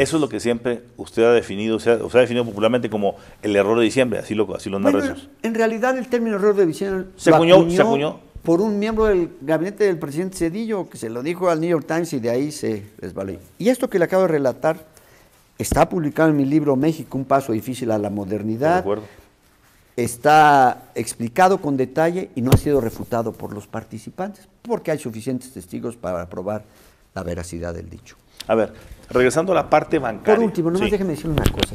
Eso es lo que siempre usted ha definido, o ha definido popularmente como el error de diciembre, así lo, así lo narra En realidad el término error de diciembre se acuñó, por un miembro del gabinete del presidente Cedillo que se lo dijo al New York Times y de ahí se desvaló. Y esto que le acabo de relatar está publicado en mi libro México, un paso difícil a la modernidad. está explicado con detalle y no ha sido refutado por los participantes, porque hay suficientes testigos para probar la veracidad del dicho. A ver, Regresando a la parte bancaria. Por último, nomás déjeme decir una cosa.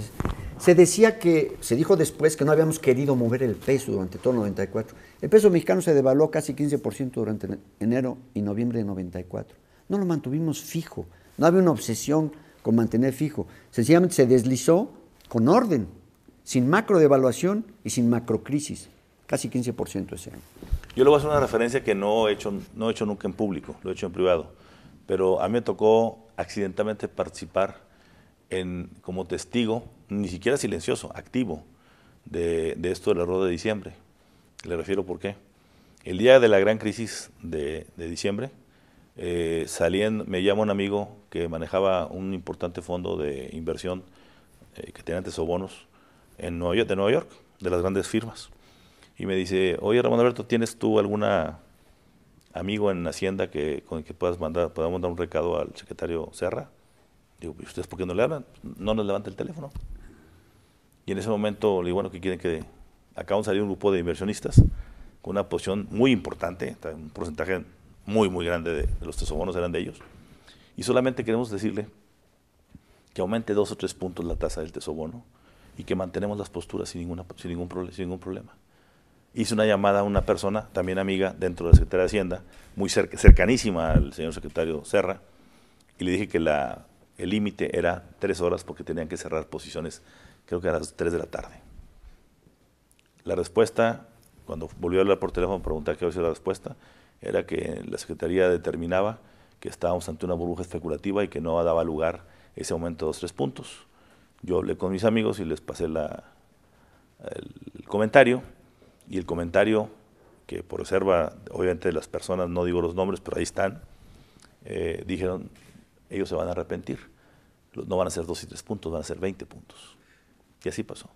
Se decía que, se dijo después que no habíamos querido mover el peso durante todo el 94. El peso mexicano se devaluó casi 15% durante enero y noviembre de 94. No lo mantuvimos fijo. No había una obsesión con mantener fijo. Sencillamente se deslizó con orden, sin macro devaluación y sin macro crisis. Casi 15% ese año. Yo le voy a hacer una referencia que no he hecho, no he hecho nunca en público, lo he hecho en privado pero a mí me tocó accidentalmente participar en, como testigo, ni siquiera silencioso, activo, de, esto del error de diciembre. Le refiero por qué. El día de la gran crisis de, de diciembre, eh, me llama un amigo que manejaba un importante fondo de inversión eh, que tenía antes bonos en Nueva de Nueva York, de las grandes firmas. Y me dice, oye Ramón Alberto, ¿tienes tú alguna amigo en Hacienda que, con el que puedas mandar, podamos dar un recado al secretario Serra? Digo, ¿y ustedes por qué no le hablan? No nos levanta el teléfono. Y en ese momento le digo, bueno, ¿qué quieren que...? Acaban de salir un grupo de inversionistas con una posición muy importante, un porcentaje muy, muy grande de, los tesobonos eran de ellos. Y solamente queremos decirle que aumente dos o tres puntos la tasa del tesobono y que mantenemos las posturas sin, ninguna, sin, ningún, sin ningún problema hice una llamada a una persona, también amiga, dentro de la Secretaría de Hacienda, muy cercanísima al señor secretario Serra, y le dije que la, el límite era tres horas porque tenían que cerrar posiciones, creo que a las tres de la tarde. La respuesta, cuando volvió a hablar por teléfono, preguntar qué había sido la respuesta, era que la Secretaría determinaba que estábamos ante una burbuja especulativa y que no daba lugar ese aumento de los tres puntos. Yo hablé con mis amigos y les pasé la, el comentario y el comentario que por reserva, obviamente, de las personas, no digo los nombres, pero ahí están, eh, dijeron, ellos se van a arrepentir. No van a ser dos y tres puntos, van a ser 20 puntos. Y así pasó.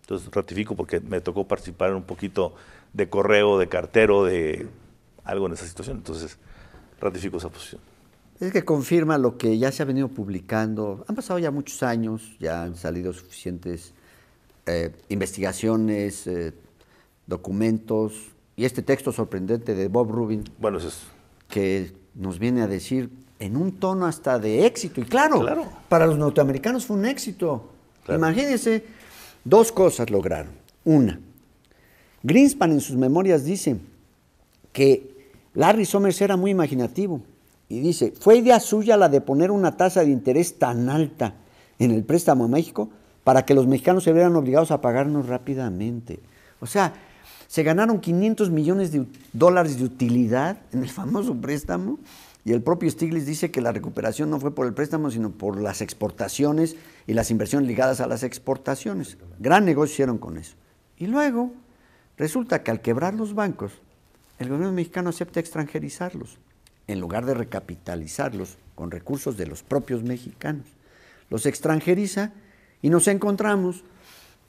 Entonces ratifico porque me tocó participar en un poquito de correo, de cartero, de algo en esa situación. Entonces ratifico esa posición. Es que confirma lo que ya se ha venido publicando. Han pasado ya muchos años, ya han salido suficientes eh, investigaciones, eh, documentos y este texto sorprendente de Bob Rubin. Bueno, Que nos viene a decir en un tono hasta de éxito. Y claro, para los norteamericanos fue un éxito. Imagínense, dos cosas lograron. Una, Greenspan en sus memorias dice que Larry Summers era muy imaginativo. Y dice, fue idea suya la de poner una tasa de interés tan alta en el préstamo a México para que los mexicanos se vieran obligados a pagarnos rápidamente. O sea, se ganaron 500 millones de dólares de utilidad en el famoso préstamo y el propio Stiglitz dice que la recuperación no fue por el préstamo, sino por las exportaciones y las inversiones ligadas a las exportaciones. Gran negocio hicieron con eso. Y luego resulta que al quebrar los bancos, el gobierno mexicano acepta extranjerizarlos en lugar de recapitalizarlos con recursos de los propios mexicanos. Los extranjeriza y nos encontramos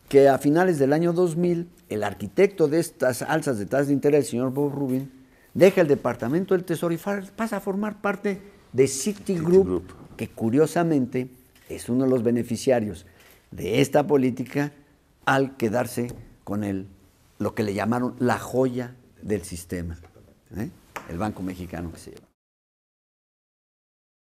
que a finales del año 2000 el arquitecto de estas alzas de tasas de interés, el señor Bob Rubin, deja el Departamento del Tesoro y pasa a formar parte de Citigroup, group, que curiosamente es uno de los beneficiarios de esta política al quedarse con el, lo que le llamaron la joya del sistema, ¿eh? el Banco Mexicano que se llama.